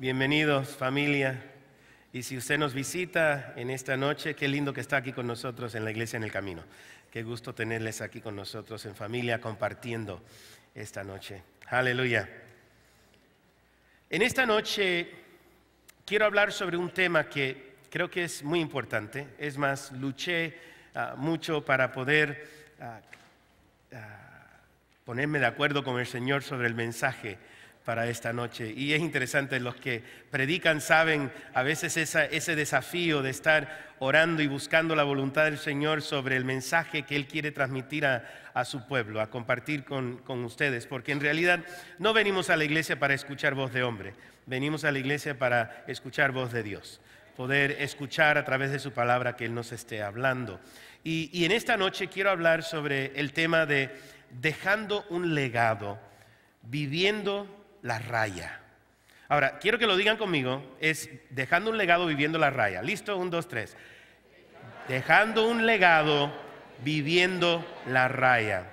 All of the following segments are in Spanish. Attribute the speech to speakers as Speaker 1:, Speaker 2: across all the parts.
Speaker 1: Bienvenidos familia. Y si usted nos visita en esta noche, qué lindo que está aquí con nosotros en la iglesia en el camino. Qué gusto tenerles aquí con nosotros en familia compartiendo esta noche. Aleluya. En esta noche quiero hablar sobre un tema que creo que es muy importante. Es más, luché ah, mucho para poder ah, ah, ponerme de acuerdo con el Señor sobre el mensaje para esta noche. Y es interesante, los que predican saben a veces ese desafío de estar orando y buscando la voluntad del Señor sobre el mensaje que Él quiere transmitir a, su pueblo, a compartir con, ustedes, porque en realidad no venimos a la iglesia para escuchar voz de hombre, venimos a la iglesia para escuchar voz de Dios poder escuchar a través de su palabra que Él nos esté hablando. Y, y, en esta noche quiero hablar sobre el tema de dejando un legado, viviendo la raya. Ahora, quiero que lo digan conmigo, es dejando un legado viviendo la raya. ¿Listo? Un, dos, tres. Dejando un legado viviendo la raya.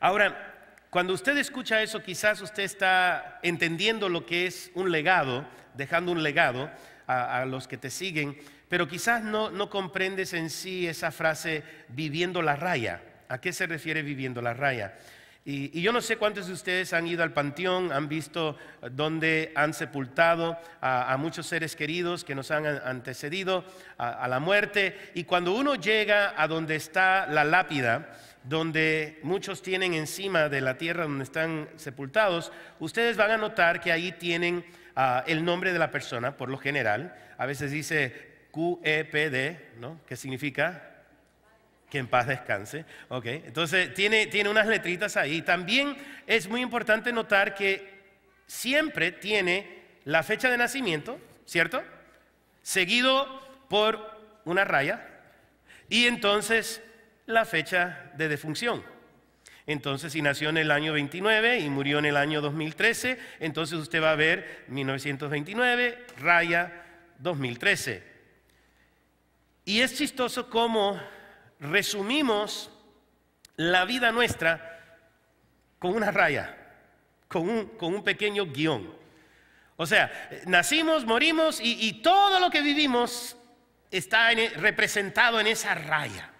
Speaker 1: Ahora, cuando usted escucha eso, quizás usted está entendiendo lo que es un legado, dejando un legado a, los que te siguen, pero quizás no, no, comprendes en sí esa frase viviendo la raya. ¿A qué se refiere viviendo la raya? Y, yo no sé cuántos de ustedes han ido al panteón, han visto dónde han sepultado a, muchos seres queridos que nos han antecedido a, la muerte. Y cuando uno llega a donde está la lápida, donde muchos tienen encima de la tierra donde están sepultados, ustedes van a notar que ahí tienen ah, el nombre de la persona, por lo general. A veces dice QEPD, ¿no? ¿Qué significa? que en paz descanse. Okay. Entonces, tiene, tiene unas letritas ahí. También es muy importante notar que siempre tiene la fecha de nacimiento, ¿cierto? Seguido por una raya y entonces la fecha de defunción. Entonces, si nació en el año 29 y murió en el año 2013, entonces usted va a ver 1929, raya 2013. Y es chistoso cómo resumimos la vida nuestra con una raya, con un, pequeño guión. O sea, nacimos, morimos y, todo lo que vivimos está e, representado en esa raya.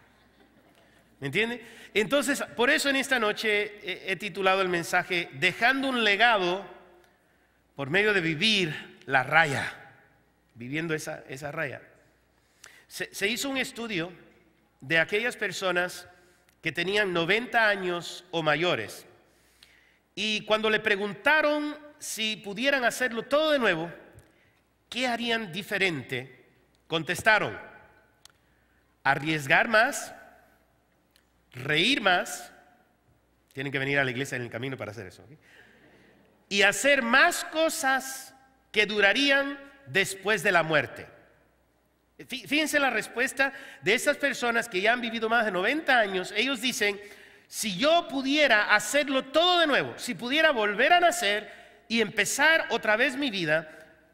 Speaker 1: ¿Me entiende? Entonces, por eso en esta noche he titulado el mensaje Dejando un legado por medio de vivir la raya, viviendo esa, raya. se hizo un estudio de aquellas personas que tenían 90 años o mayores. Y cuando le preguntaron si pudieran hacerlo todo de nuevo, ¿qué harían diferente? Contestaron, arriesgar más, reír más, tienen que venir a la iglesia en el camino para hacer eso, y hacer más cosas que durarían después de la muerte. Fíjense la respuesta de esas personas que ya han vivido más de 90 años. Ellos dicen, si yo pudiera hacerlo todo de nuevo, si pudiera volver a nacer y empezar otra vez mi vida,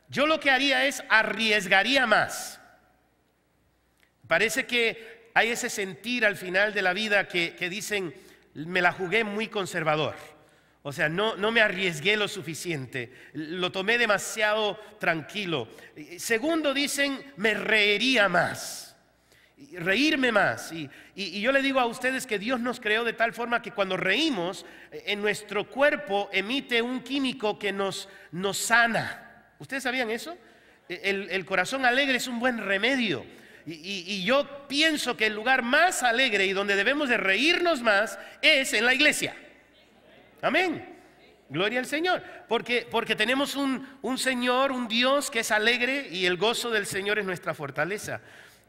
Speaker 1: yo lo que haría es arriesgaría más. Parece que hay ese sentir al final de la vida que, que dicen, me la jugué muy conservador. O sea, no, me arriesgué lo suficiente, lo tomé demasiado tranquilo. Segundo, dicen, me reiría más, reírme más. Y, yo le digo a ustedes que Dios nos creó de tal forma que cuando reímos, en nuestro cuerpo emite un químico que nos, nos sana. ¿Ustedes sabían eso? El, corazón alegre es un buen remedio. Y, y yo pienso que el lugar más alegre y donde debemos de reírnos más es en la iglesia. Amén. Gloria al Señor. Porque, tenemos un, Señor, un Dios que es alegre y el gozo del Señor es nuestra fortaleza.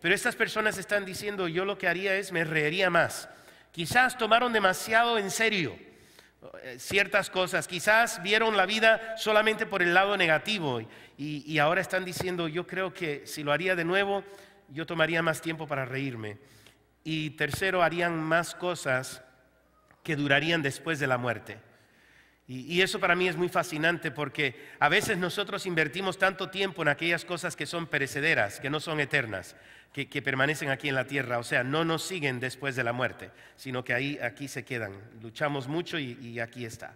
Speaker 1: Pero estas personas están diciendo, yo lo que haría es, me reiría más. Quizás tomaron demasiado en serio eh, ciertas cosas, quizás vieron la vida solamente por el lado negativo y ahora están diciendo, yo creo que si lo haría de nuevo, yo tomaría más tiempo para reírme. Y tercero, harían más cosas que durarían después de la muerte. Y, eso para mí es muy fascinante porque a veces nosotros invertimos tanto tiempo en aquellas cosas que son perecederas, que no son eternas, que, permanecen aquí en la tierra, o sea, no nos siguen después de la muerte, sino que ahí, aquí se quedan. Luchamos mucho y, y aquí está.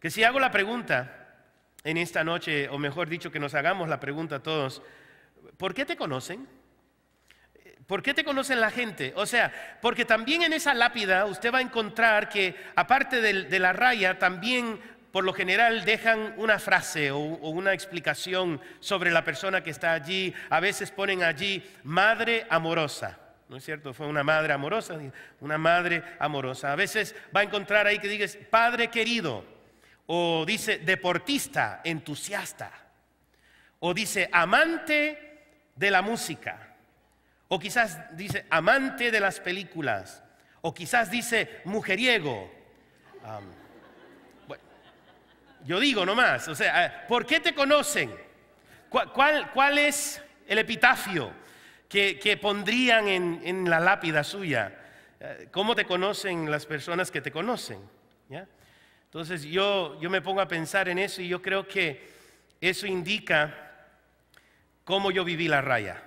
Speaker 1: Que si hago la pregunta en esta noche, o mejor dicho, que nos hagamos la pregunta a todos, ¿por qué te conocen? ¿Por qué te conocen la gente? O sea, porque también en esa lápida usted va a encontrar que, aparte de, la raya, también por lo general dejan una frase o, una explicación sobre la persona que está allí. A veces ponen allí madre amorosa. ¿No es cierto? Fue una madre amorosa, una madre amorosa. A veces va a encontrar ahí que digas padre querido, o dice deportista, entusiasta, o dice amante de la música. O quizás dice amante de las películas. O quizás dice mujeriego. yo digo nomás, o sea, ¿por qué te conocen? ¿Cuál, es el epitafio que, pondrían en, la lápida suya? Eh, ¿Cómo te conocen las personas que te conocen? Entonces yo, yo me pongo a pensar en eso y yo creo que eso indica cómo yo viví la raya.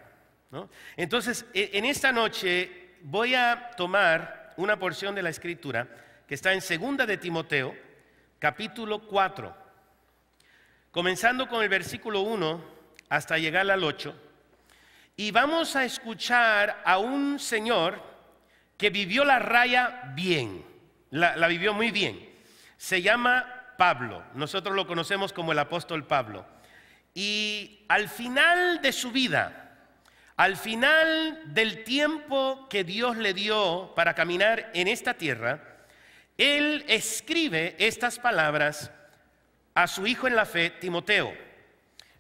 Speaker 1: Entonces, e, en esta noche voy a tomar una porción de la escritura que está en segunda de Timoteo, capítulo 4, comenzando con el versículo 1 hasta llegar al 8, y vamos a escuchar a un señor que vivió la raya bien, la vivió muy bien. Se llama Pablo, nosotros lo conocemos como el apóstol Pablo. Y al final de su vida, al final del tiempo que Dios le dio para caminar en esta tierra, Él escribe estas palabras a su hijo en la fe, Timoteo.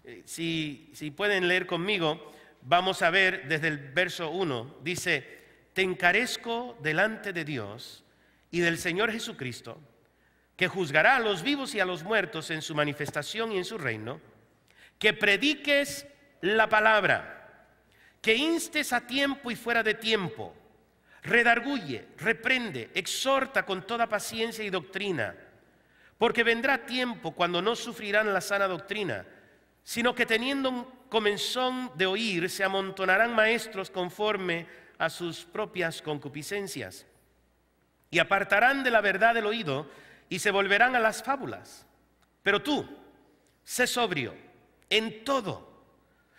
Speaker 1: Eh, si, pueden leer conmigo, vamos a ver desde el verso 1. Dice, te encarezco delante de Dios y del Señor Jesucristo, que juzgará a los vivos y a los muertos en su manifestación y en su reino, que prediques la palabra que instes a tiempo y fuera de tiempo, redarguye, reprende, exhorta con toda paciencia y doctrina, porque vendrá tiempo cuando no sufrirán la sana doctrina, sino que teniendo un comenzón de oír, se amontonarán maestros conforme a sus propias concupiscencias, y apartarán de la verdad el oído, y se volverán a las fábulas. Pero tú, sé sobrio en todo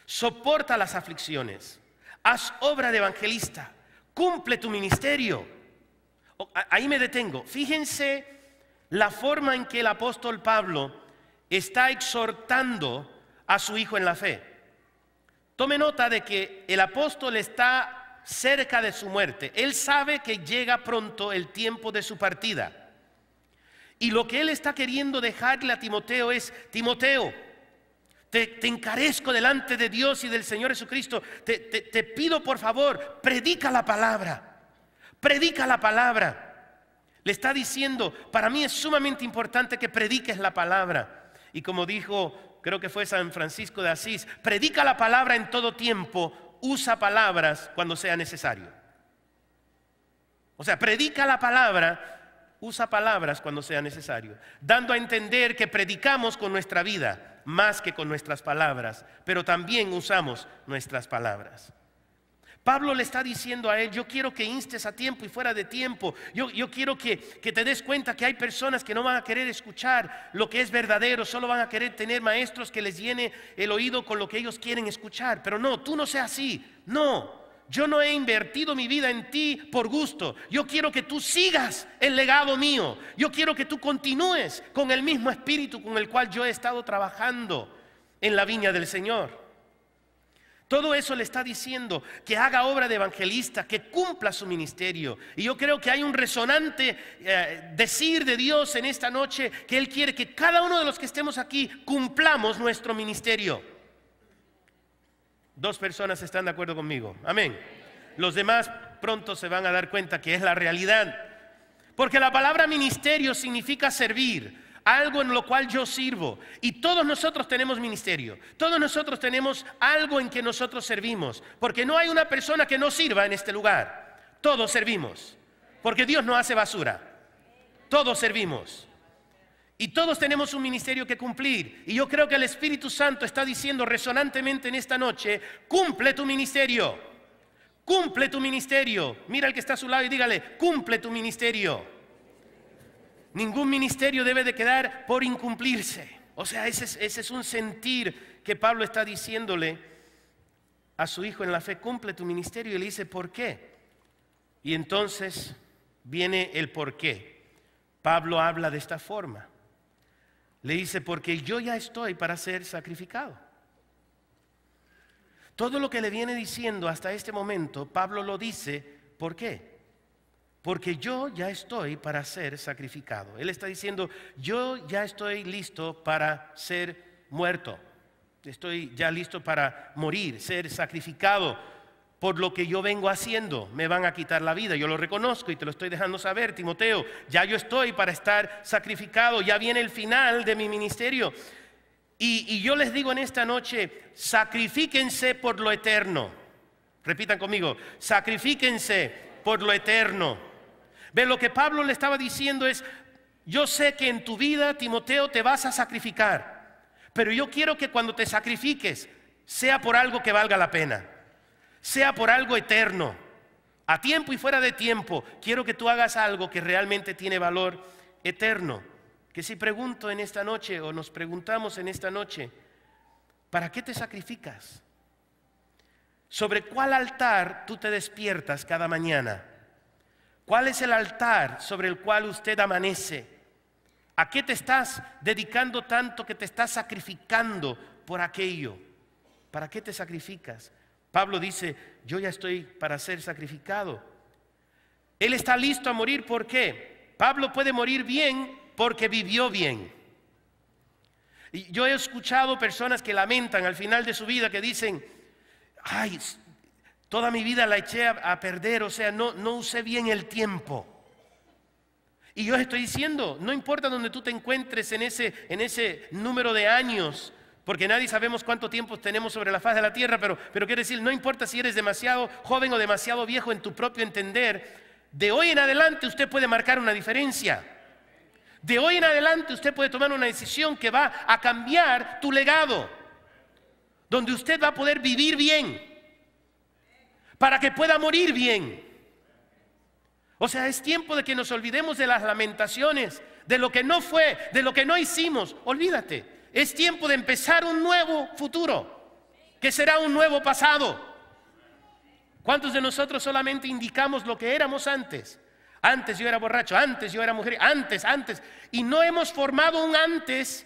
Speaker 1: soporta las aflicciones, haz obra de evangelista, cumple tu ministerio. Ahí me detengo. Fíjense la forma en que el apóstol Pablo está exhortando a su hijo en la fe. Tome nota de que el apóstol está cerca de su muerte. Él sabe que llega pronto el tiempo de su partida. Y lo que él está queriendo dejarle a Timoteo es, Timoteo, te, encarezco delante de Dios y del Señor Jesucristo. Te, te, pido por favor, predica la palabra. Predica la palabra. Le está diciendo, para mí es sumamente importante que prediques la palabra. Y como dijo, creo que fue San Francisco de Asís, predica la palabra en todo tiempo, usa palabras cuando sea necesario. O sea, predica la palabra, usa palabras cuando sea necesario, dando a entender que predicamos con nuestra vida más que con nuestras palabras, pero también usamos nuestras palabras. Pablo le está diciendo a él, yo quiero que instes a tiempo y fuera de tiempo, yo, quiero que, que, te des cuenta que hay personas que no van a querer escuchar lo que es verdadero, solo van a querer tener maestros que les llene el oído con lo que ellos quieren escuchar, pero no, tú no seas así, no, yo no he invertido mi vida en ti por gusto. Yo quiero que tú sigas el legado mío. Yo quiero que tú continúes con el mismo espíritu con el cual yo he estado trabajando en la viña del Señor. Todo eso le está diciendo que haga obra de evangelista, que cumpla su ministerio. Y yo creo que hay un resonante eh, decir de Dios en esta noche que Él quiere que cada uno de los que estemos aquí cumplamos nuestro ministerio. Dos personas están de acuerdo conmigo. Amén. Los demás pronto se van a dar cuenta que es la realidad. Porque la palabra ministerio significa servir, algo en lo cual yo sirvo. Y todos nosotros tenemos ministerio, todos nosotros tenemos algo en que nosotros servimos. Porque no hay una persona que no sirva en este lugar. Todos servimos. Porque Dios no hace basura. Todos servimos. Y todos tenemos un ministerio que cumplir. Y yo creo que el Espíritu Santo está diciendo resonantemente en esta noche, cumple tu ministerio, cumple tu ministerio. Mira al que está a su lado y dígale, cumple tu ministerio. Ningún ministerio debe de quedar por incumplirse. O sea, ese es, ese es un sentir que Pablo está diciéndole a su hijo en la fe, cumple tu ministerio. Y le dice, ¿por qué? Y entonces viene el por qué. Pablo habla de esta forma. Le dice, porque yo ya estoy para ser sacrificado. Todo lo que le viene diciendo hasta este momento, Pablo lo dice, ¿por qué? Porque yo ya estoy para ser sacrificado. Él está diciendo, yo ya estoy listo para ser muerto. Estoy ya listo para morir, ser sacrificado por lo que yo vengo haciendo, me van a quitar la vida. Yo lo reconozco y te lo estoy dejando saber, Timoteo. Ya yo estoy para estar sacrificado, ya viene el final de mi ministerio. Y, yo les digo en esta noche, sacrifíquense por lo eterno. Repitan conmigo, sacrifíquense por lo eterno. Ve, lo que Pablo le estaba diciendo es, yo sé que en tu vida, Timoteo, te vas a sacrificar, pero yo quiero que cuando te sacrifiques sea por algo que valga la pena sea por algo eterno, a tiempo y fuera de tiempo. Quiero que tú hagas algo que realmente tiene valor eterno. Que si pregunto en esta noche o nos preguntamos en esta noche, ¿para qué te sacrificas? ¿Sobre cuál altar tú te despiertas cada mañana? ¿Cuál es el altar sobre el cual usted amanece? ¿A qué te estás dedicando tanto que te estás sacrificando por aquello? ¿Para qué te sacrificas? Pablo dice, yo ya estoy para ser sacrificado. Él está listo a morir, ¿por qué? Pablo puede morir bien porque vivió bien. Y yo he escuchado personas que lamentan al final de su vida, que dicen, ay, toda mi vida la eché a, perder, o sea, no, no usé bien el tiempo. Y yo estoy diciendo, no importa donde tú te encuentres en ese, en ese número de años, porque nadie sabemos cuánto tiempo tenemos sobre la faz de la tierra, pero, pero quiere decir, no importa si eres demasiado joven o demasiado viejo en tu propio entender, de hoy en adelante usted puede marcar una diferencia. De hoy en adelante usted puede tomar una decisión que va a cambiar tu legado, donde usted va a poder vivir bien, para que pueda morir bien. O sea, es tiempo de que nos olvidemos de las lamentaciones, de lo que no fue, de lo que no hicimos. Olvídate. Es tiempo de empezar un nuevo futuro, que será un nuevo pasado. ¿Cuántos de nosotros solamente indicamos lo que éramos antes? Antes yo era borracho, antes yo era mujer, antes, antes. Y no hemos formado un antes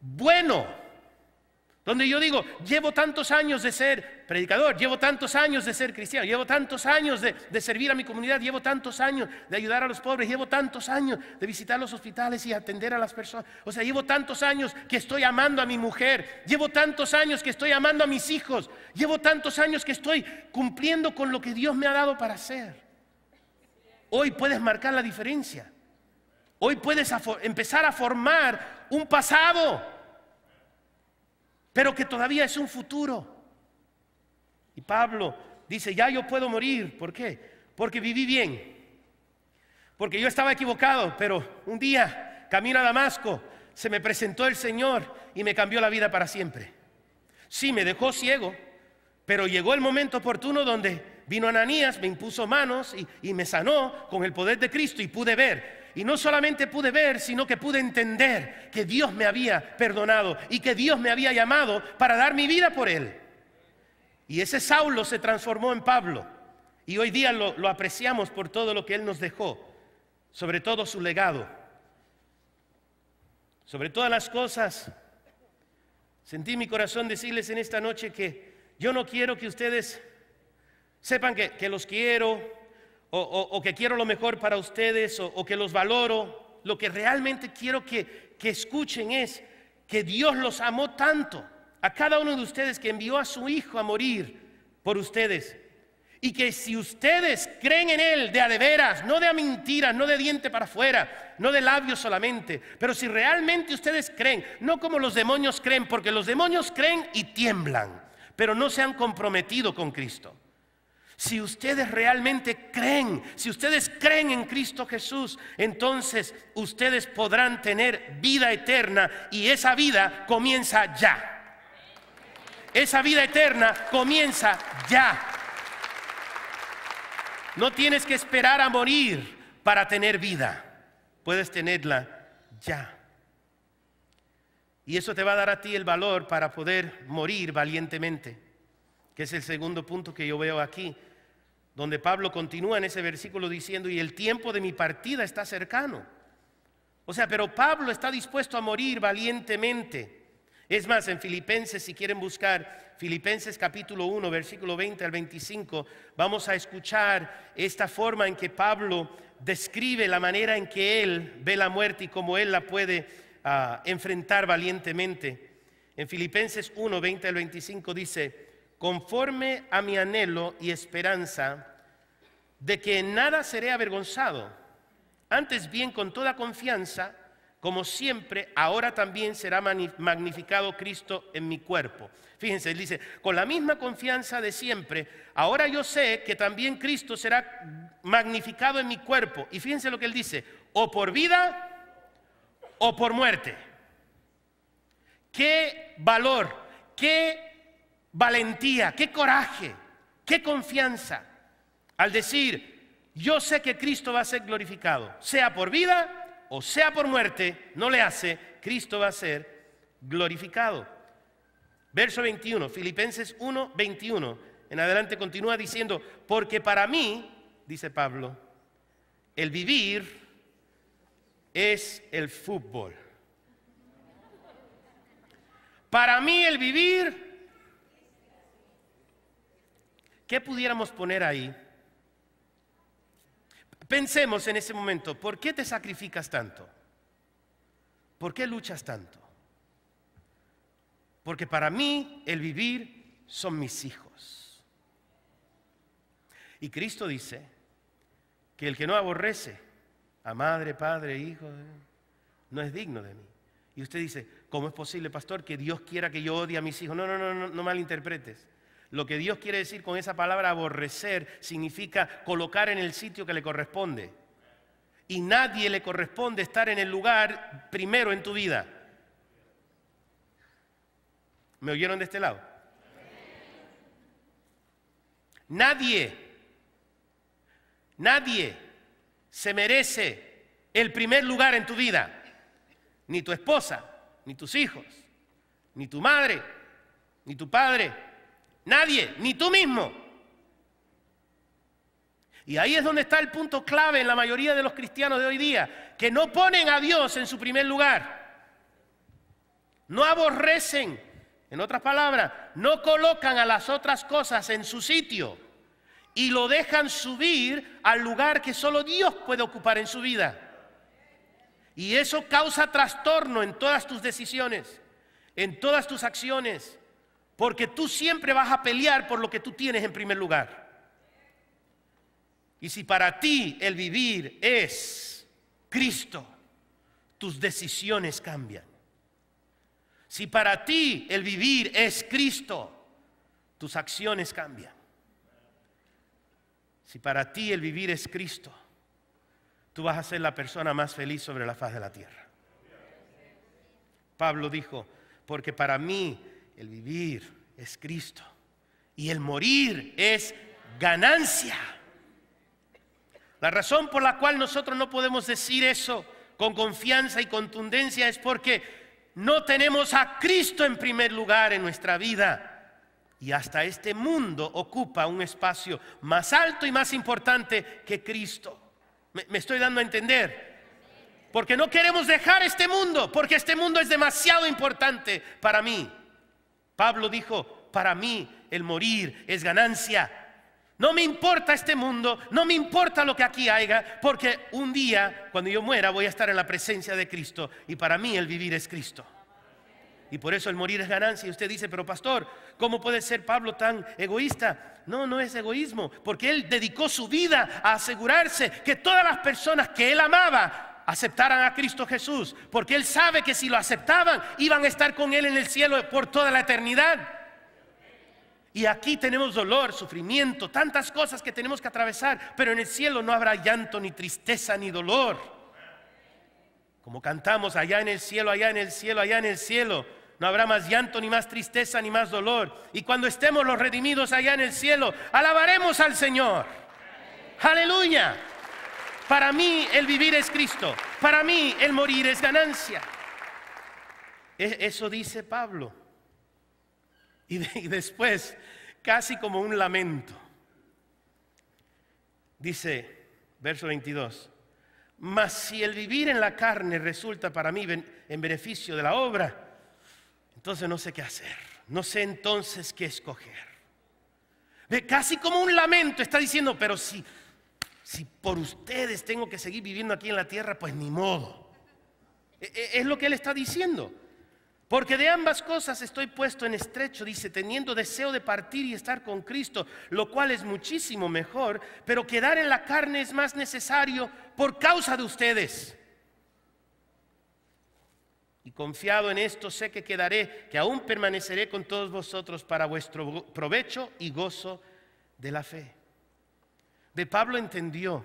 Speaker 1: bueno donde yo digo, llevo tantos años de ser predicador, llevo tantos años de ser cristiano, llevo tantos años de, servir a mi comunidad, llevo tantos años de ayudar a los pobres, llevo tantos años de visitar los hospitales y atender a las personas. O sea, llevo tantos años que estoy amando a mi mujer, llevo tantos años que estoy amando a mis hijos, llevo tantos años que estoy cumpliendo con lo que Dios me ha dado para hacer. Hoy puedes marcar la diferencia. Hoy puedes empezar a formar un pasado pero que todavía es un futuro. Y Pablo dice, ya yo puedo morir. ¿Por qué? Porque viví bien. Porque yo estaba equivocado, pero un día, camino a Damasco, se me presentó el Señor y me cambió la vida para siempre. Sí, me dejó ciego, pero llegó el momento oportuno donde vino Ananías, me impuso manos y, y me sanó con el poder de Cristo y pude ver. Y no solamente pude ver, sino que pude entender que Dios me había perdonado y que Dios me había llamado para dar mi vida por Él. Y ese Saulo se transformó en Pablo. Y hoy día lo, apreciamos por todo lo que Él nos dejó, sobre todo su legado. Sobre todas las cosas, sentí mi corazón decirles en esta noche que yo no quiero que ustedes sepan que los quiero, o, que quiero lo mejor para ustedes, o, que los valoro, lo que realmente quiero que, que escuchen es que Dios los amó tanto a cada uno de ustedes que envió a su Hijo a morir por ustedes. Y que si ustedes creen en Él de a de veras, no de a mentiras, no de diente para afuera, no de labios solamente, pero si realmente ustedes creen, no como los demonios creen, porque los demonios creen y tiemblan, pero no se han comprometido con Cristo. Si ustedes realmente creen, si ustedes creen en Cristo Jesús, entonces ustedes podrán tener vida eterna y esa vida comienza ya. Esa vida eterna comienza ya. No tienes que esperar a morir para tener vida. Puedes tenerla ya. Y eso te va a dar a ti el valor para poder morir valientemente, que es el segundo punto que yo veo aquí donde Pablo continúa en ese versículo diciendo, y el tiempo de mi partida está cercano. O sea, pero Pablo está dispuesto a morir valientemente. Es más, en Filipenses, si quieren buscar Filipenses capítulo 1, versículo 20 al 25, vamos a escuchar esta forma en que Pablo describe la manera en que él ve la muerte y cómo él la puede ah, enfrentar valientemente. En Filipenses 1, 20 al 25 dice, conforme a mi anhelo y esperanza de que en nada seré avergonzado. Antes bien, con toda confianza, como siempre, ahora también será magnificado Cristo en mi cuerpo. Fíjense, dice, con la misma confianza de siempre, ahora yo sé que también Cristo será magnificado en mi cuerpo. Y fíjense lo que él dice, o por vida o por muerte. ¿Qué valor, qué valentía, qué coraje, qué confianza al decir, yo sé que Cristo va a ser glorificado, sea por vida o sea por muerte, no le hace, Cristo va a ser glorificado. Verso 21, Filipenses 1, 21, en adelante continúa diciendo, porque para mí, dice Pablo, el vivir es el fútbol. Para mí el vivir ¿Qué pudiéramos poner ahí? Pensemos en ese momento, ¿por qué te sacrificas tanto? ¿Por qué luchas tanto? Porque para mí el vivir son mis hijos. Y Cristo dice que el que no aborrece a madre, padre, hijo, no es digno de mí. Y usted dice, ¿cómo es posible, pastor, que Dios quiera que yo odie a mis hijos? No, no, no, no, no malinterpretes. Lo que Dios quiere decir con esa palabra aborrecer significa colocar en el sitio que le corresponde. Y nadie le corresponde estar en el lugar primero en tu vida. ¿Me oyeron de este lado? Nadie, nadie se merece el primer lugar en tu vida. Ni tu esposa, ni tus hijos, ni tu madre, ni tu padre, Nadie, ni tú mismo. Y ahí es donde está el punto clave en la mayoría de los cristianos de hoy día, que no ponen a Dios en su primer lugar. No aborrecen, en otras palabras, no colocan a las otras cosas en su sitio y lo dejan subir al lugar que solo Dios puede ocupar en su vida. Y eso causa trastorno en todas tus decisiones, en todas tus acciones, porque tú siempre vas a pelear por lo que tú tienes en primer lugar. Y si para ti el vivir es Cristo, tus decisiones cambian. Si para ti el vivir es Cristo, tus acciones cambian. Si para ti el vivir es Cristo, tú vas a ser la persona más feliz sobre la faz de la tierra. Pablo dijo, porque para mí el vivir es Cristo y el morir es ganancia. La razón por la cual nosotros no podemos decir eso con confianza y contundencia es porque no tenemos a Cristo en primer lugar en nuestra vida. Y hasta este mundo ocupa un espacio más alto y más importante que Cristo. Me, estoy dando a entender. Porque no queremos dejar este mundo, porque este mundo es demasiado importante para mí. Pablo dijo, para mí el morir es ganancia. No me importa este mundo, no me importa lo que aquí haya, porque un día, cuando yo muera, voy a estar en la presencia de Cristo y para mí el vivir es Cristo. Y por eso el morir es ganancia. Y usted dice, pero pastor, ¿cómo puede ser Pablo tan egoísta? No, no es egoísmo, porque él dedicó su vida a asegurarse que todas las personas que él amaba aceptaran a Cristo Jesús, porque Él sabe que si lo aceptaban, iban a estar con Él en el cielo por toda la eternidad. Y aquí tenemos dolor, sufrimiento, tantas cosas que tenemos que atravesar, pero en el cielo no habrá llanto, ni tristeza, ni dolor. Como cantamos, allá en el cielo, allá en el cielo, allá en el cielo, no habrá más llanto, ni más tristeza, ni más dolor. Y cuando estemos los redimidos allá en el cielo, alabaremos al Señor. Aleluya. Para mí el vivir es Cristo. Para mí el morir es ganancia. E-, eso dice Pablo. Y, después, casi como un lamento, dice, verso 22, mas si el vivir en la carne resulta para mí en beneficio de la obra, entonces no sé qué hacer, no sé entonces qué escoger. Casi como un lamento está diciendo, pero si, si por ustedes tengo que seguir viviendo aquí en la tierra, pues ni modo. E, e, es lo que él está diciendo. Porque de ambas cosas estoy puesto en estrecho, dice, teniendo deseo de partir y estar con Cristo, lo cual es muchísimo mejor, pero quedar en la carne es más necesario por causa de ustedes. Y confiado en esto, sé que quedaré, que aún permaneceré con todos vosotros para vuestro provecho y gozo de la fe de Pablo entendió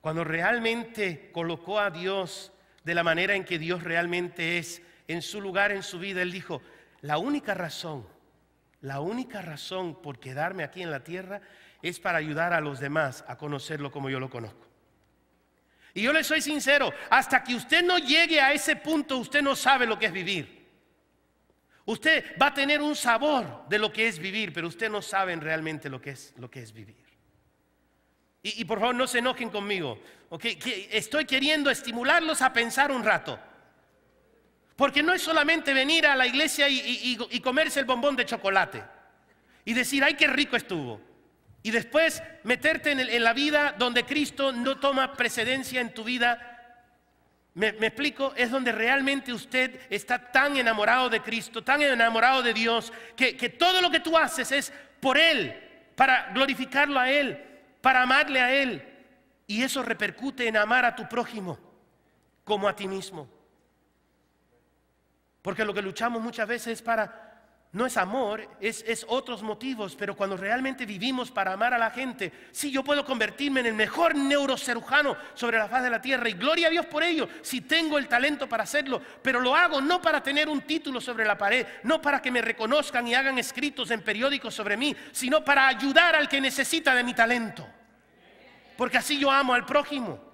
Speaker 1: cuando realmente colocó a Dios de la manera en que Dios realmente es, en su lugar, en su vida, él dijo, la única razón, la única razón por quedarme aquí en la tierra es para ayudar a los demás a conocerlo como yo lo conozco. Y yo le soy sincero, hasta que usted no llegue a ese punto, usted no sabe lo que es vivir. Usted va a tener un sabor de lo que es vivir, pero usted no sabe realmente lo que es, lo que es vivir. Y, por favor no se enojen conmigo. estoy queriendo estimularlos a pensar un rato. Porque no es solamente venir a la iglesia y, comerse el bombón de chocolate y decir, ay, qué rico estuvo. Y después meterte en, la vida donde Cristo no toma precedencia en tu vida ¿Me, explico? Es donde realmente usted está tan enamorado de Cristo, tan enamorado de Dios, que todo lo que tú haces es por Él, para glorificarlo a Él para amarle a Él. Y eso repercute en amar a tu prójimo como a ti mismo. Porque lo que luchamos muchas veces es para no es amor, es, otros motivos, pero cuando realmente vivimos para amar a la gente, sí, yo puedo convertirme en el mejor neurocirujano sobre la faz de la tierra y gloria a Dios por ello, si tengo el talento para hacerlo, pero lo hago no para tener un título sobre la pared, no para que me reconozcan y hagan escritos en periódicos sobre mí, sino para ayudar al que necesita de mi talento, porque así yo amo al prójimo.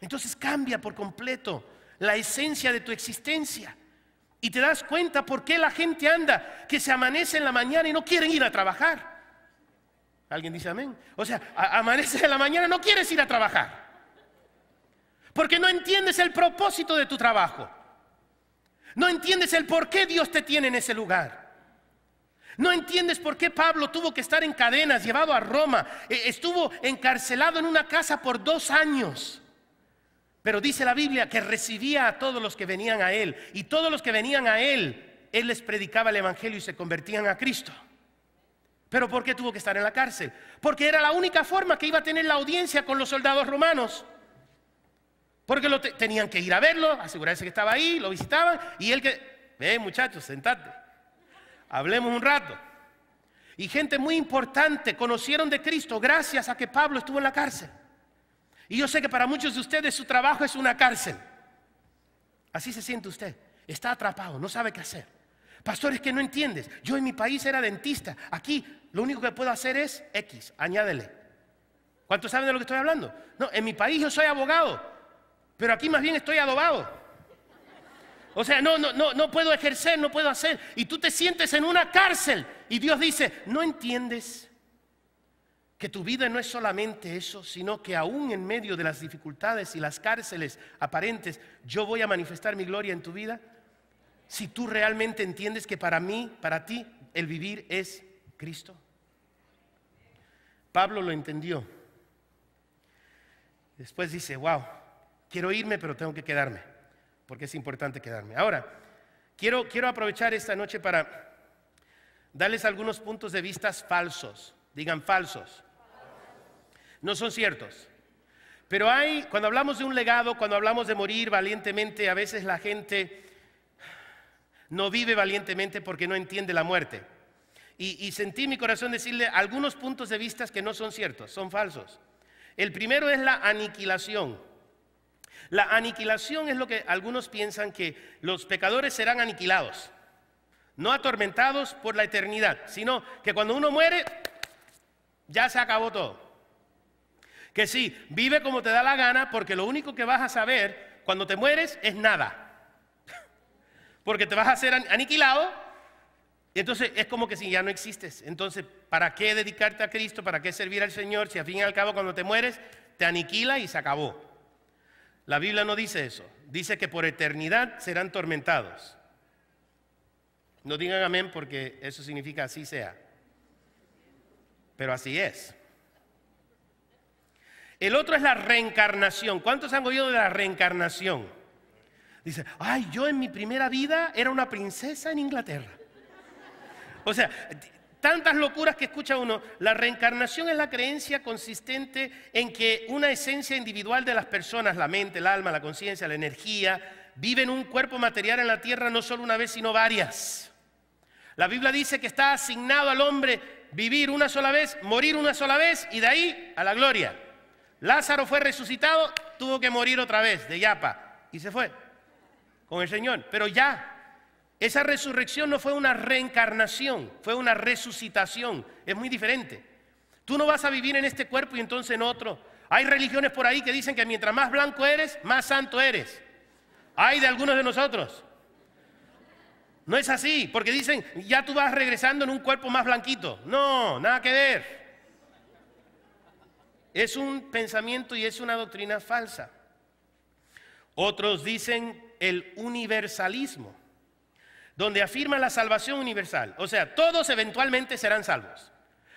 Speaker 1: Entonces cambia por completo la esencia de tu existencia. Y te das cuenta por qué la gente anda, que se amanece en la mañana y no quieren ir a trabajar. ¿Alguien dice amén? O sea, amanece en la mañana, no quieres ir a trabajar. Porque no entiendes el propósito de tu trabajo. No entiendes el por qué Dios te tiene en ese lugar. No entiendes por qué Pablo tuvo que estar en cadenas, llevado a Roma. E, estuvo encarcelado en una casa por dos años. Pero dice la Biblia que recibía a todos los que venían a Él. Y todos los que venían a Él, Él les predicaba el Evangelio y se convertían a Cristo. Pero ¿por qué tuvo que estar en la cárcel? Porque era la única forma que iba a tener la audiencia con los soldados romanos. Porque lo tenían que ir a verlo, asegurarse que estaba ahí, lo visitaban. Y él que, ve muchachos, sentate, hablemos un rato. Y gente muy importante conocieron de Cristo gracias a que Pablo estuvo en la cárcel. Y yo sé que para muchos de ustedes su trabajo es una cárcel. Así se siente usted. Está atrapado, no sabe qué hacer. Pastores que no entiendes. Yo en mi país era dentista. Aquí lo único que puedo hacer es X, añádele. ¿Cuántos saben de lo que estoy hablando? No, en mi país yo soy abogado, pero aquí más bien estoy adobado. O sea, no, no, no, no puedo ejercer, no puedo hacer. Y tú te sientes en una cárcel. Y Dios dice, no entiendes que tu vida no es solamente eso, sino que aún en medio de las dificultades y las cárceles aparentes, yo voy a manifestar mi gloria en tu vida, si tú realmente entiendes que para mí, para ti, el vivir es Cristo. Pablo lo entendió. Después dice, wow, quiero irme, pero tengo que quedarme, porque es importante quedarme. Ahora, quiero, quiero aprovechar esta noche para darles algunos puntos de vista falsos, digan falsos no son ciertos. Pero hay, cuando hablamos de un legado, cuando hablamos de morir valientemente, a veces la gente no vive valientemente porque no entiende la muerte. Y, sentí mi corazón decirle algunos puntos de vista que no son ciertos, son falsos. El primero es la aniquilación. La aniquilación es lo que algunos piensan que los pecadores serán aniquilados, no atormentados por la eternidad, sino que cuando uno muere, ya se acabó todo. Que sí, vive como te da la gana porque lo único que vas a saber cuando te mueres es nada. Porque te vas a ser aniquilado y entonces es como que si ya no existes. Entonces, ¿para qué dedicarte a Cristo? ¿Para qué servir al Señor si al fin y al cabo cuando te mueres te aniquila y se acabó? La Biblia no dice eso. Dice que por eternidad serán tormentados. No digan amén porque eso significa así sea. Pero así es. El otro es la reencarnación. ¿Cuántos han oído de la reencarnación? Dice, ay, yo en mi primera vida era una princesa en Inglaterra. O sea, tantas locuras que escucha uno. La reencarnación es la creencia consistente en que una esencia individual de las personas, la mente, el alma, la conciencia, la energía, vive en un cuerpo material en la tierra no solo una vez, sino varias. La Biblia dice que está asignado al hombre vivir una sola vez, morir una sola vez y de ahí a la gloria. Lázaro fue resucitado, tuvo que morir otra vez de yapa y se fue con el Señor. Pero ya, esa resurrección no fue una reencarnación, fue una resucitación. Es muy diferente. Tú no vas a vivir en este cuerpo y entonces en otro. Hay religiones por ahí que dicen que mientras más blanco eres, más santo eres. Hay de algunos de nosotros. No es así, porque dicen, ya tú vas regresando en un cuerpo más blanquito. No, nada que ver. Es un pensamiento y es una doctrina falsa. Otros dicen el universalismo, donde afirma la salvación universal. O sea, todos eventualmente serán salvos.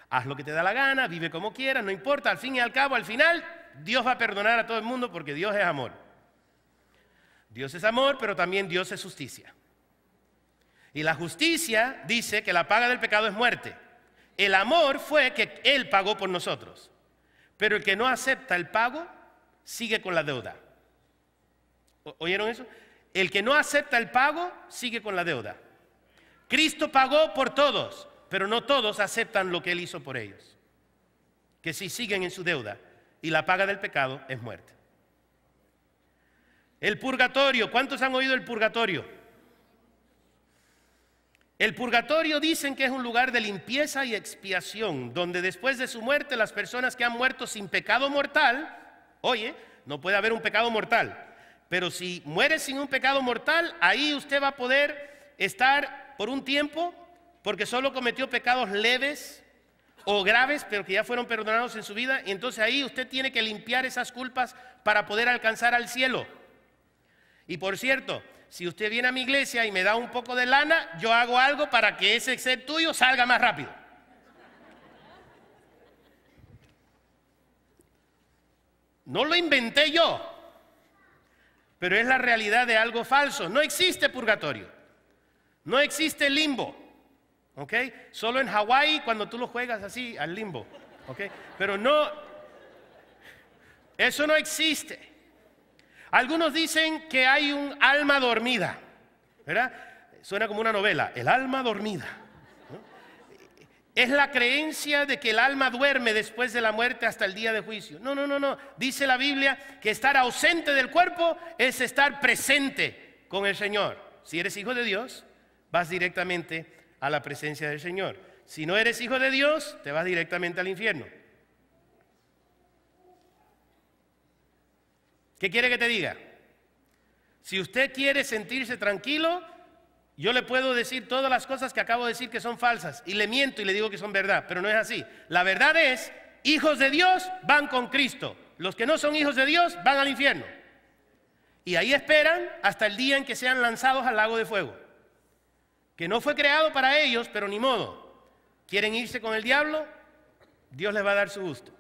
Speaker 1: Haz lo que te da la gana, vive como quieras, no importa. Al fin y al cabo, al final, Dios va a perdonar a todo el mundo porque Dios es amor. Dios es amor, pero también Dios es justicia. Y la justicia dice que la paga del pecado es muerte. El amor fue que Él pagó por nosotros. Pero el que no acepta el pago sigue con la deuda. ¿Oyeron eso? El que no acepta el pago sigue con la deuda. Cristo pagó por todos, pero no todos aceptan lo que Él hizo por ellos. Que si siguen en su deuda y la paga del pecado es muerte. El purgatorio, ¿cuántos han oído el purgatorio? El purgatorio dicen que es un lugar de limpieza y expiación, donde después de su muerte las personas que han muerto sin pecado mortal, oye, no puede haber un pecado mortal, pero si muere sin un pecado mortal, ahí usted va a poder estar por un tiempo, porque solo cometió pecados leves o graves, pero que ya fueron perdonados en su vida, y entonces ahí usted tiene que limpiar esas culpas para poder alcanzar al cielo. Y por cierto, si usted viene a mi iglesia y me da un poco de lana, yo hago algo para que ese ser tuyo salga más rápido. No lo inventé yo, pero es la realidad de algo falso. No existe purgatorio, no existe limbo, ¿ok? Solo en Hawái cuando tú lo juegas así al limbo, ¿ok? Pero no, eso no existe. Algunos dicen que hay un alma dormida, ¿verdad? Suena como una novela, el alma dormida. Es la creencia de que el alma duerme después de la muerte hasta el día de juicio. No, no, no, no. Dice la Biblia que estar ausente del cuerpo es estar presente con el Señor. Si eres hijo de Dios, vas directamente a la presencia del Señor. Si no eres hijo de Dios, te vas directamente al infierno. ¿Qué quiere que te diga? Si usted quiere sentirse tranquilo, yo le puedo decir todas las cosas que acabo de decir que son falsas y le miento y le digo que son verdad, pero no es así. La verdad es, hijos de Dios van con Cristo. Los que no son hijos de Dios van al infierno. Y ahí esperan hasta el día en que sean lanzados al lago de fuego. Que no fue creado para ellos, pero ni modo. ¿Quieren irse con el diablo? Dios les va a dar su gusto.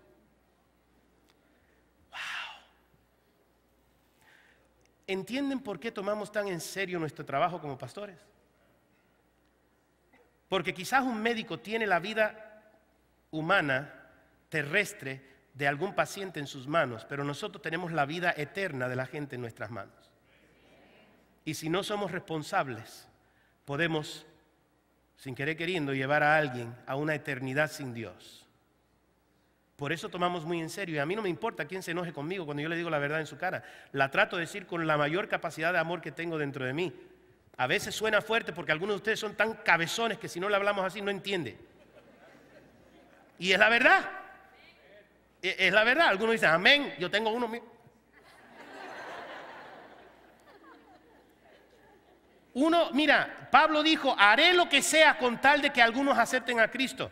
Speaker 1: ¿Entienden por qué tomamos tan en serio nuestro trabajo como pastores? Porque quizás un médico tiene la vida humana, terrestre, de algún paciente en sus manos, pero nosotros tenemos la vida eterna de la gente en nuestras manos. Y si no somos responsables, podemos, sin querer queriendo, llevar a alguien a una eternidad sin Dios. Por eso tomamos muy en serio. Y a mí no me importa quién se enoje conmigo cuando yo le digo la verdad en su cara. La trato de decir con la mayor capacidad de amor que tengo dentro de mí. A veces suena fuerte porque algunos de ustedes son tan cabezones que si no le hablamos así no entiende. Y es la verdad. E-, es la verdad. Algunos dicen, amén, yo tengo uno Uno, mira, Pablo dijo, haré lo que sea con tal de que algunos acepten a Cristo.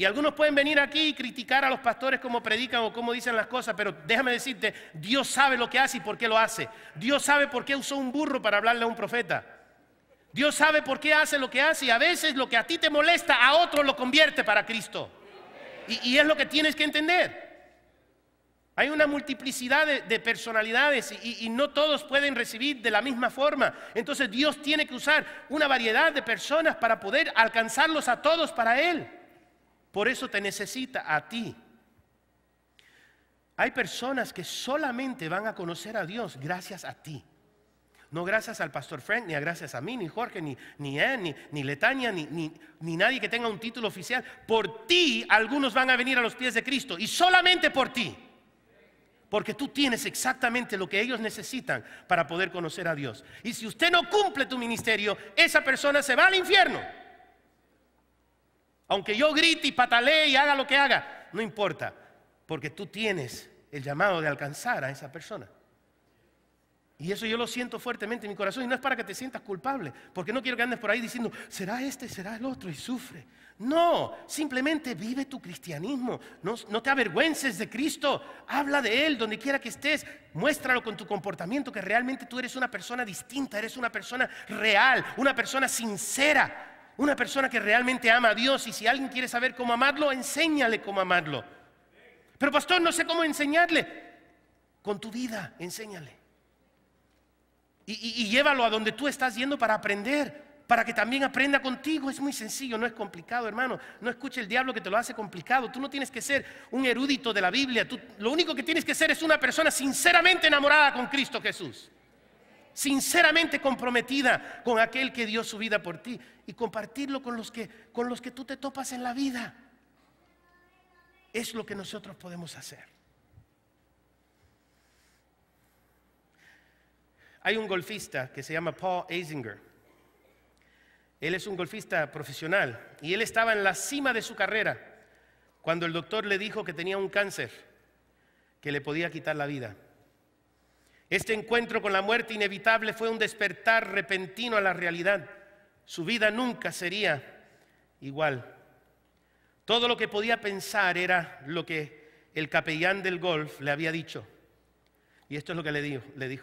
Speaker 1: Y algunos pueden venir aquí y criticar a los pastores cómo predican o cómo dicen las cosas, pero déjame decirte, Dios sabe lo que hace y por qué lo hace. Dios sabe por qué usó un burro para hablarle a un profeta. Dios sabe por qué hace lo que hace y a veces lo que a ti te molesta, a otro lo convierte para Cristo. Y, es lo que tienes que entender. Hay una multiplicidad de, personalidades y, no todos pueden recibir de la misma forma. Entonces Dios tiene que usar una variedad de personas para poder alcanzarlos a todos para Él. Por eso te necesita a ti. Hay personas que solamente van a conocer a Dios gracias a ti. No gracias al pastor Frank, ni a gracias a mí, ni Jorge, ni, ni ni, Letania, ni, ni, ni nadie que tenga un título oficial. Por ti algunos van a venir a los pies de Cristo y solamente por ti. Porque tú tienes exactamente lo que ellos necesitan para poder conocer a Dios. Y si usted no cumple tu ministerio, esa persona se va al infierno. Aunque yo grite y patalee y haga lo que haga, no importa, porque tú tienes el llamado de alcanzar a esa persona. Y eso yo lo siento fuertemente en mi corazón y no es para que te sientas culpable, porque no quiero que andes por ahí diciendo, será este, será el otro y sufre. No, simplemente vive tu cristianismo, no, no te avergüences de Cristo, habla de Él donde quiera que estés, muéstralo con tu comportamiento que realmente tú eres una persona distinta, eres una persona real, una persona sincera, una persona que realmente ama a Dios y si alguien quiere saber cómo amarlo, enséñale cómo amarlo. Pero pastor, no sé cómo enseñarle. Con tu vida, enséñale. Y, llévalo a donde tú estás yendo para aprender para que también aprenda contigo. Es muy sencillo, no es complicado, hermano. No escuche el diablo que te lo hace complicado. Tú no tienes que ser un erudito de la Biblia. Tú, lo único que tienes que ser es una persona sinceramente enamorada con Cristo Jesús sinceramente comprometida con aquel que dio su vida por ti y compartirlo con los que, con los que tú te topas en la vida. Es lo que nosotros podemos hacer. Hay un golfista que se llama Paul Eisinger. Él es un golfista profesional y él estaba en la cima de su carrera cuando el doctor le dijo que tenía un cáncer que le podía quitar la vida. Este encuentro con la muerte inevitable fue un despertar repentino a la realidad. Su vida nunca sería igual. Todo lo que podía pensar era lo que el capellán del golf le había dicho. Y esto es lo que le dijo. Le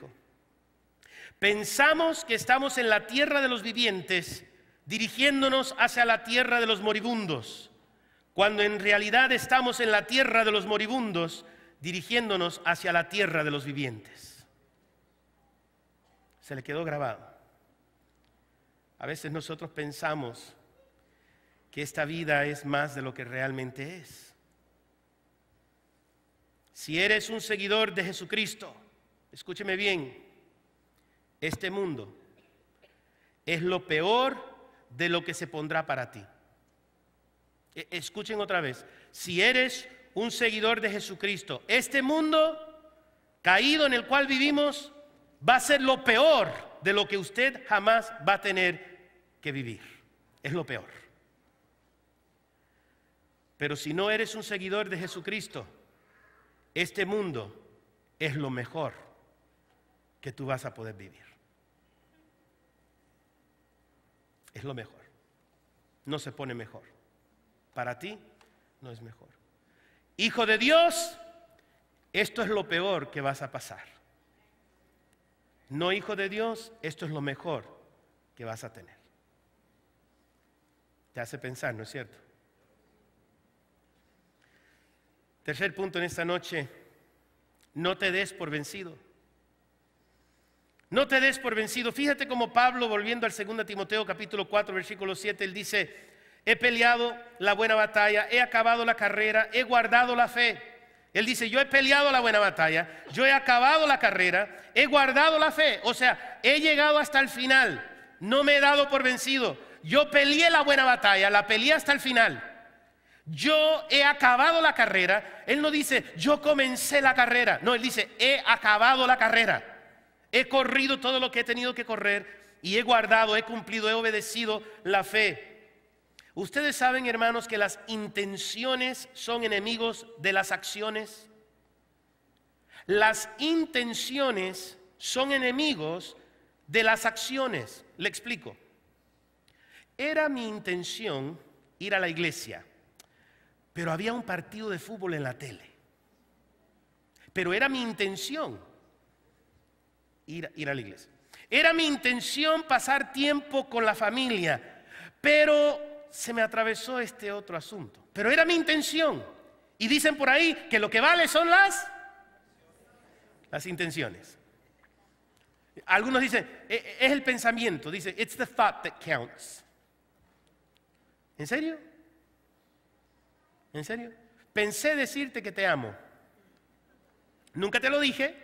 Speaker 1: Pensamos que estamos en la tierra de los vivientes, dirigiéndonos hacia la tierra de los moribundos, cuando en realidad estamos en la tierra de los moribundos, dirigiéndonos hacia la tierra de los vivientes se le quedó grabado. A veces nosotros pensamos que esta vida es más de lo que realmente es. Si eres un seguidor de Jesucristo, escúcheme bien, este mundo es lo peor de lo que se pondrá para ti. E, escuchen otra vez, si eres un seguidor de Jesucristo, este mundo caído en el cual vivimos va a ser lo peor de lo que usted jamás va a tener que vivir. Es lo peor. Pero si no eres un seguidor de Jesucristo, este mundo es lo mejor que tú vas a poder vivir. Es lo mejor. No se pone mejor. Para ti no es mejor. Hijo de Dios, esto es lo peor que vas a pasar no hijo de Dios, esto es lo mejor que vas a tener. Te hace pensar, ¿no es cierto? Tercer punto en esta noche, no te des por vencido. No te des por vencido. Fíjate cómo Pablo, volviendo al 2 Timoteo capítulo 4, versículo 7, él dice, he peleado la buena batalla, he acabado la carrera, he guardado la fe. Él dice, yo he peleado la buena batalla, yo he acabado la carrera, he guardado la fe, o sea, he llegado hasta el final, no me he dado por vencido, yo peleé la buena batalla, la peleé hasta el final, yo he acabado la carrera, Él no dice, yo comencé la carrera, no, Él dice, he acabado la carrera, he corrido todo lo que he tenido que correr y he guardado, he cumplido, he obedecido la fe. Ustedes saben, hermanos, que las intenciones son enemigos de las acciones. Las intenciones son enemigos de las acciones. Le explico. Era mi intención ir a la iglesia, pero había un partido de fútbol en la tele. Pero era mi intención ir, ir a la iglesia. Era mi intención pasar tiempo con la familia, pero se me atravesó este otro asunto. Pero era mi intención. Y dicen por ahí que lo que vale son las, las intenciones. Algunos dicen, e-, e-, es el pensamiento, dice, it's the thought that counts. ¿En serio? ¿En serio? Pensé decirte que te amo. Nunca te lo dije.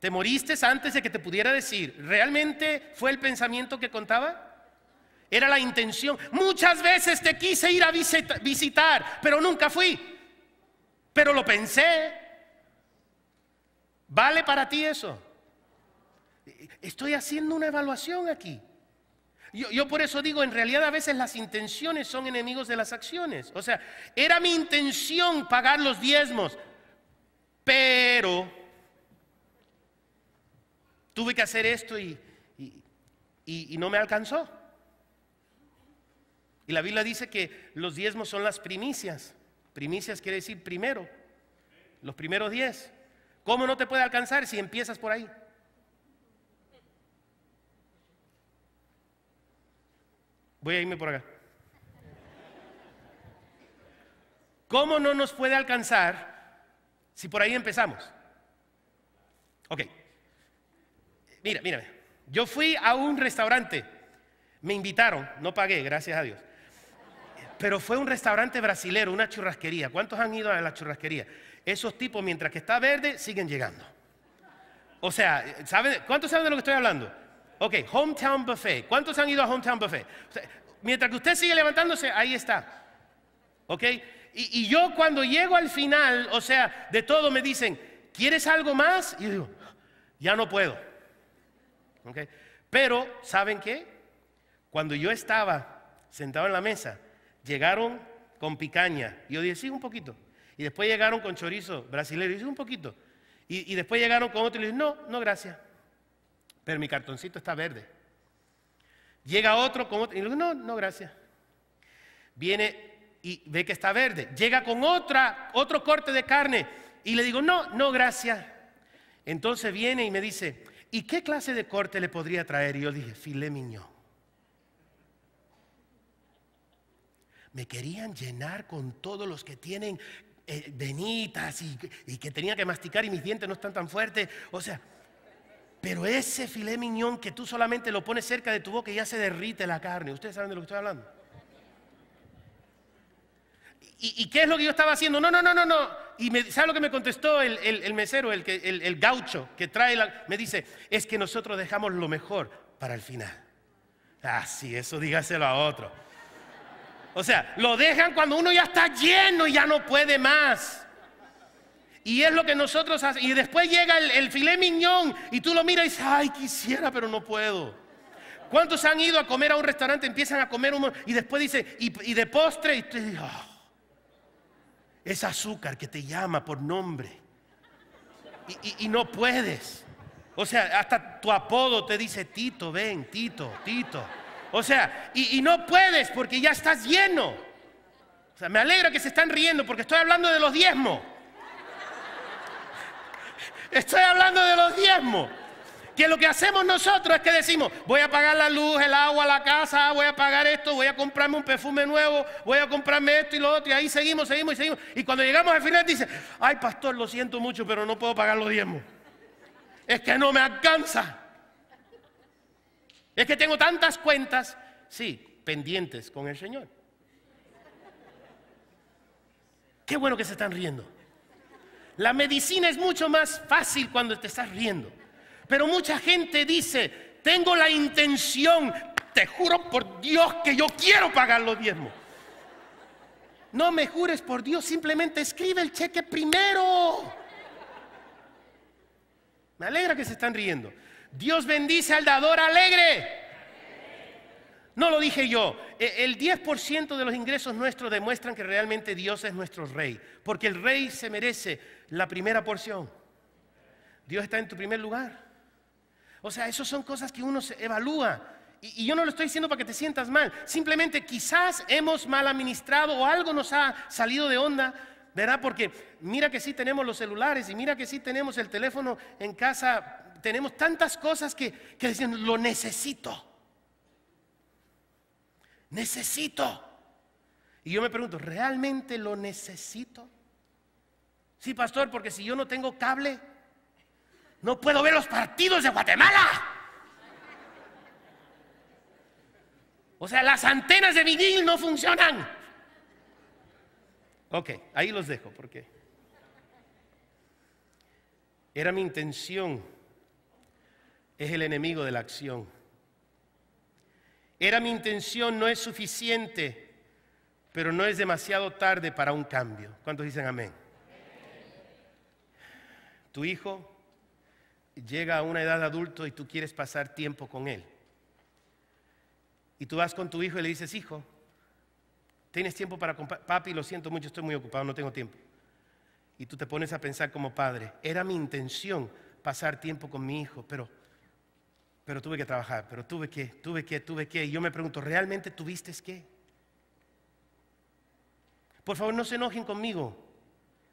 Speaker 1: Te moriste antes de que te pudiera decir. ¿Realmente fue el pensamiento que contaba? Era la intención. Muchas veces te quise ir a visitar, pero nunca fui. Pero lo pensé. ¿Vale para ti eso? Estoy haciendo una evaluación aquí. Yo, por eso digo, en realidad a veces las intenciones son enemigos de las acciones. O sea, era mi intención pagar los diezmos, pero tuve que hacer esto y no me alcanzó. Y la Biblia dice que los diezmos son las primicias. Primicias quiere decir primero, los primeros diez. ¿Cómo no te puede alcanzar si empiezas por ahí? Voy a irme por acá. ¿Cómo no nos puede alcanzar si por ahí empezamos? Ok. Mira, mírame. Yo fui a un restaurante. Me invitaron, no pagué, gracias a Dios pero fue un restaurante brasilero, una churrasquería. ¿Cuántos han ido a la churrasquería? Esos tipos, mientras que está verde, siguen llegando. O sea, ¿cuántos saben de lo que estoy hablando? Ok, Hometown Buffet. ¿Cuántos han ido a Hometown Buffet? mientras que usted sigue levantándose, ahí está. ¿Ok? Y, y, yo cuando llego al final, o sea, de todo me dicen, ¿quieres algo más? Y yo digo, ya no puedo. ¿Ok? Pero, ¿saben qué? Cuando yo estaba sentado en la mesa, Llegaron con picaña. Y yo dije, sí, un poquito. Y después llegaron con chorizo brasileño. Y dije, un poquito. Y, después llegaron con otro y le dije, no, no, gracias. Pero mi cartoncito está verde. Llega otro con otro y le digo, no, no, gracias. Viene y ve que está verde. Llega con otra, otro corte de carne y le digo, no, no, gracias. Entonces viene y me dice, ¿y qué clase de corte le podría traer? Y yo dije, filé miñón. me querían llenar con todos los que tienen eh, venitas y, que tenía que masticar y mis dientes no están tan fuertes. O sea, pero ese filé miñón que tú solamente lo pones cerca de tu boca y ya se derrite la carne. ¿Ustedes saben de lo que estoy hablando? ¿Y, qué es lo que yo estaba haciendo? No, no, no, no, no. Y me, ¿sabe lo que me contestó el, mesero, el, el gaucho que trae la... Me dice, es que nosotros dejamos lo mejor para el final. Ah, sí, eso dígaselo a otro. O sea, lo dejan cuando uno ya está lleno y ya no puede más. Y es lo que nosotros hacemos. Y después llega el, filé miñón y tú lo miras y dices, ay, quisiera, pero no puedo. ¿Cuántos han ido a comer a un restaurante, empiezan a comer uno Y después dice, y, de postre, y tú dices, ah, es azúcar que te llama por nombre. y no puedes. O sea, hasta tu apodo te dice, Tito, ven, Tito, Tito. O sea, y, no puedes porque ya estás lleno. O sea, me alegra que se están riendo porque estoy hablando de los diezmos. Estoy hablando de los diezmos. Que lo que hacemos nosotros es que decimos, voy a pagar la luz, el agua, la casa, voy a pagar esto, voy a comprarme un perfume nuevo, voy a comprarme esto y lo otro, y ahí seguimos, seguimos y seguimos. Y cuando llegamos al final dice, ay pastor, lo siento mucho, pero no puedo pagar los diezmos. Es que no me alcanza. Es que tengo tantas cuentas, sí, pendientes con el Señor. Qué bueno que se están riendo. La medicina es mucho más fácil cuando te estás riendo. Pero mucha gente dice, tengo la intención, te juro por Dios que yo quiero pagar los diezmos. No me jures por Dios, simplemente escribe el cheque primero. Me alegra que se están riendo. Dios bendice al dador alegre. No lo dije yo. E, el 10% de los ingresos nuestros demuestran que realmente Dios es nuestro rey, porque el rey se merece la primera porción. Dios está en tu primer lugar. O sea, esas son cosas que uno se evalúa. Y, yo no lo estoy diciendo para que te sientas mal. Simplemente quizás hemos mal administrado o algo nos ha salido de onda. ¿Verdad? Porque mira que sí tenemos los celulares y mira que sí tenemos el teléfono en casa tenemos tantas cosas que, que dicen, lo necesito. Necesito. Y yo me pregunto, ¿realmente lo necesito? Sí, pastor, porque si yo no tengo cable, no puedo ver los partidos de Guatemala. O sea, las antenas de vinil no funcionan. Ok, ahí los dejo porque era mi intención es el enemigo de la acción. Era mi intención, no es suficiente, pero no es demasiado tarde para un cambio. ¿Cuántos dicen amén? Tu hijo llega a una edad adulto y tú quieres pasar tiempo con él. Y tú vas con tu hijo y le dices, hijo, ¿tienes tiempo para... Papi, lo siento mucho, estoy muy ocupado, no tengo tiempo. Y tú te pones a pensar como padre, era mi intención pasar tiempo con mi hijo, pero pero tuve que trabajar, pero tuve que, tuve que, tuve que. Y yo me pregunto, ¿realmente tuviste qué? Por favor, no se enojen conmigo.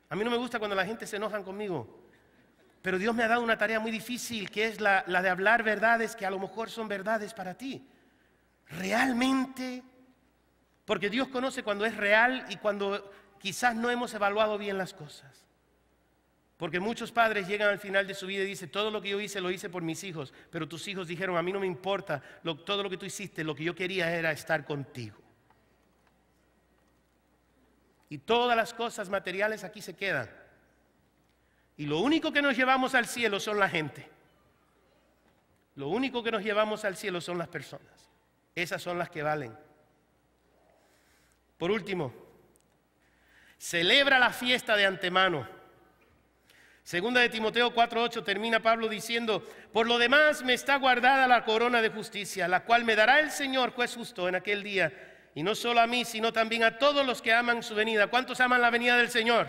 Speaker 1: A mí no me gusta cuando la gente se enojan conmigo. Pero Dios me ha dado una tarea muy difícil, que es la de hablar verdades que a lo mejor son verdades para ti. Realmente, porque Dios conoce cuando es real y cuando quizás no hemos evaluado bien las cosas. Porque muchos padres llegan al final de su vida y dicen, todo lo que yo hice lo hice por mis hijos, pero tus hijos dijeron, a mí no me importa todo lo que tú hiciste, lo que yo quería era estar contigo. Y todas las cosas materiales aquí se quedan. Y lo único que nos llevamos al cielo son la gente. Lo único que nos llevamos al cielo son las personas. Esas son las que valen. Por último, celebra la fiesta de antemano Segunda de Timoteo 4:8 termina Pablo diciendo, por lo demás me está guardada la corona de justicia, la cual me dará el Señor juez justo en aquel día, y no solo a mí, sino también a todos los que aman su venida. ¿Cuántos aman la venida del Señor?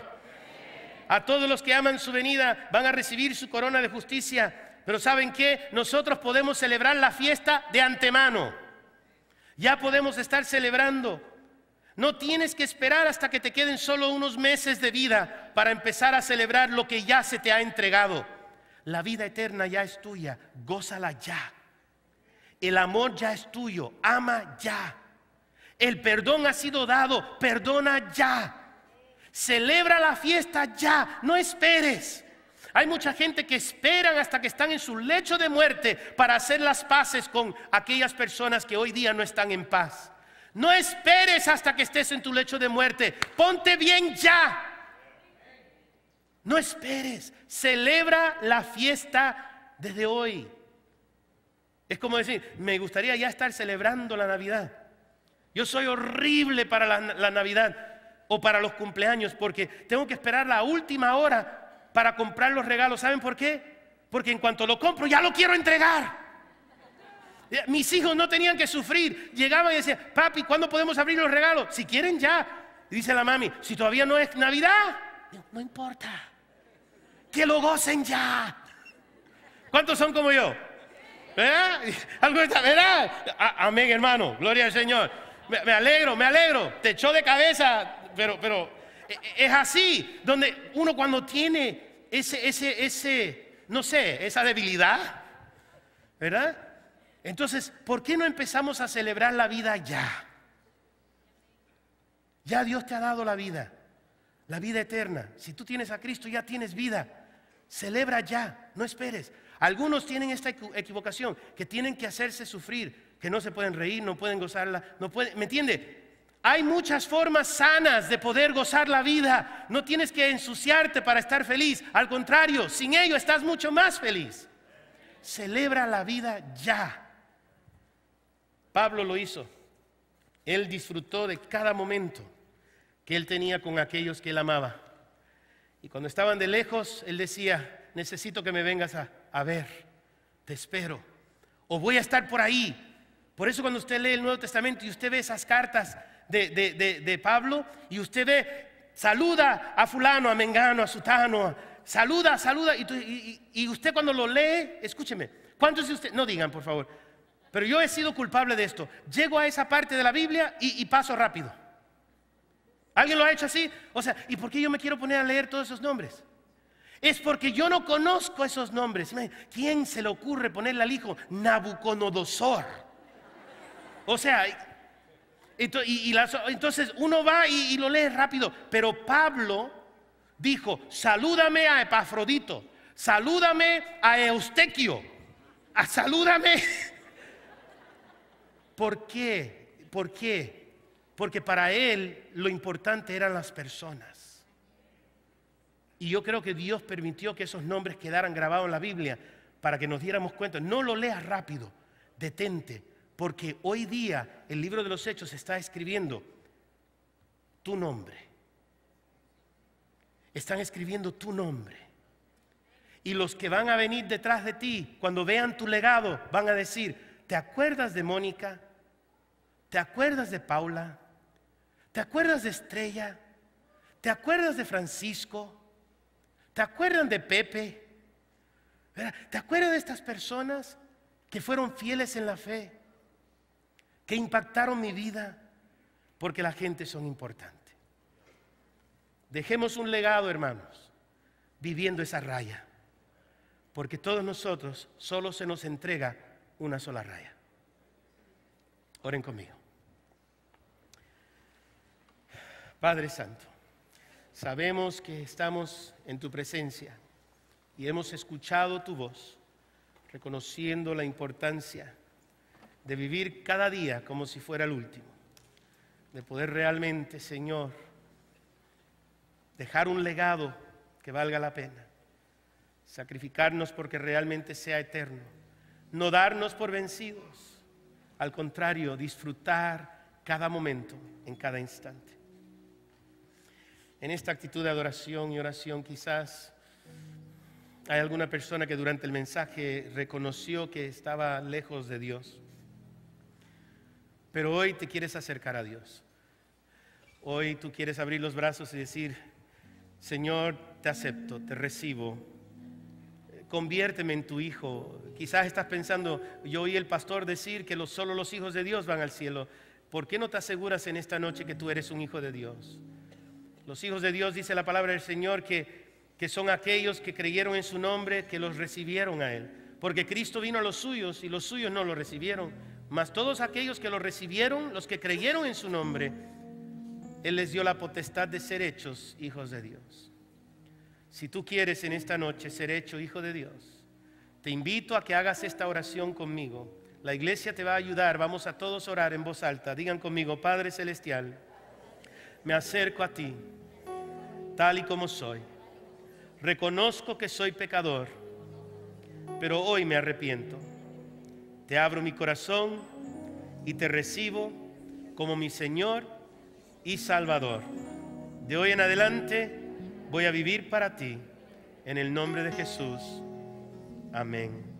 Speaker 1: A todos los que aman su venida van a recibir su corona de justicia, pero ¿saben qué? Nosotros podemos celebrar la fiesta de antemano. Ya podemos estar celebrando no tienes que esperar hasta que te queden solo unos meses de vida para empezar a celebrar lo que ya se te ha entregado. La vida eterna ya es tuya, gózala ya. El amor ya es tuyo, ama ya. El perdón ha sido dado, perdona ya. Celebra la fiesta ya, no esperes. Hay mucha gente que esperan hasta que están en su lecho de muerte para hacer las paces con aquellas personas que hoy día no están en paz. No esperes hasta que estés en tu lecho de muerte. Ponte bien ya. No esperes. Celebra la fiesta desde hoy. Es como decir, me gustaría ya estar celebrando la Navidad. Yo soy horrible para la, Navidad o para los cumpleaños porque tengo que esperar la última hora para comprar los regalos. ¿Saben por qué? Porque en cuanto lo compro ya lo quiero entregar. Mis hijos no tenían que sufrir. Llegaban y decían, papi, ¿cuándo podemos abrir los regalos? Si quieren ya. dice la mami, si todavía no es Navidad, no importa. Que lo gocen ya. ¿Cuántos son como yo? ¿Verdad? ¿Eh? Algo está, ¿verdad? Amén, hermano. Gloria al Señor. Me, alegro, me alegro. Te echó de cabeza, pero, pero e, e, es así. Donde uno cuando tiene ese, ese, ese, no sé, esa debilidad, ¿verdad? Entonces, ¿por qué no empezamos a celebrar la vida ya? Ya Dios te ha dado la vida, la vida eterna. Si tú tienes a Cristo, ya tienes vida. Celebra ya, no esperes. Algunos tienen esta equivocación, que tienen que hacerse sufrir, que no se pueden reír, no pueden gozarla, no ¿me entiende? Hay muchas formas sanas de poder gozar la vida. No tienes que ensuciarte para estar feliz. Al contrario, sin ello estás mucho más feliz. Celebra la vida ya. Pablo lo hizo. Él disfrutó de cada momento que él tenía con aquellos que él amaba. Y cuando estaban de lejos, él decía, necesito que me vengas a, ver, te espero, o voy a estar por ahí. Por eso cuando usted lee el Nuevo Testamento y usted ve esas cartas de, Pablo y usted ve, saluda a fulano, a Mengano, a Sutano, saluda, saluda, y, y usted cuando lo lee, escúcheme, ¿cuántos de ustedes, no digan por favor, pero yo he sido culpable de esto. Llego a esa parte de la Biblia y, paso rápido. ¿Alguien lo ha hecho así? O sea, ¿y por qué yo me quiero poner a leer todos esos nombres? Es porque yo no conozco esos nombres. ¿Quién se le ocurre ponerle al hijo Nabucodonosor? O sea, y, entonces uno va y, lo lee rápido, pero Pablo dijo, salúdame a Epafrodito, salúdame a Eustequio, a, salúdame ¿Por qué? ¿Por qué? Porque para él lo importante eran las personas. Y yo creo que Dios permitió que esos nombres quedaran grabados en la Biblia para que nos diéramos cuenta. No lo leas rápido, detente, porque hoy día el libro de los Hechos está escribiendo tu nombre. Están escribiendo tu nombre. Y los que van a venir detrás de ti, cuando vean tu legado, van a decir, ¿te acuerdas de Mónica? ¿Te acuerdas de Paula? ¿Te acuerdas de Estrella? ¿Te acuerdas de Francisco? ¿Te acuerdan de Pepe? ¿Te acuerdas de estas personas que fueron fieles en la fe? Que impactaron mi vida porque la gente son importante. Dejemos un legado, hermanos, viviendo esa raya. Porque todos nosotros solo se nos entrega una sola raya. Oren conmigo. Padre Santo, sabemos que estamos en tu presencia y hemos escuchado tu voz, reconociendo la importancia de vivir cada día como si fuera el último, de poder realmente, Señor, dejar un legado que valga la pena, sacrificarnos porque realmente sea eterno, no darnos por vencidos, al contrario, disfrutar cada momento, en cada instante en esta actitud de adoración y oración quizás hay alguna persona que durante el mensaje reconoció que estaba lejos de Dios, pero hoy te quieres acercar a Dios. Hoy tú quieres abrir los brazos y decir, Señor, te acepto, te recibo, conviérteme en tu hijo. Quizás estás pensando, yo oí el pastor decir que solo los hijos de Dios van al cielo. ¿Por qué no te aseguras en esta noche que tú eres un hijo de Dios? Los hijos de Dios, dice la palabra del Señor, que, que son aquellos que creyeron en su nombre, que los recibieron a Él. Porque Cristo vino a los suyos y los suyos no lo recibieron. Mas todos aquellos que lo recibieron, los que creyeron en su nombre, Él les dio la potestad de ser hechos hijos de Dios. Si tú quieres en esta noche ser hecho hijo de Dios, te invito a que hagas esta oración conmigo. La iglesia te va a ayudar. Vamos a todos orar en voz alta. Digan conmigo, Padre Celestial me acerco a ti, tal y como soy. Reconozco que soy pecador, pero hoy me arrepiento. Te abro mi corazón y te recibo como mi Señor y Salvador. De hoy en adelante voy a vivir para ti, en el nombre de Jesús. Amén.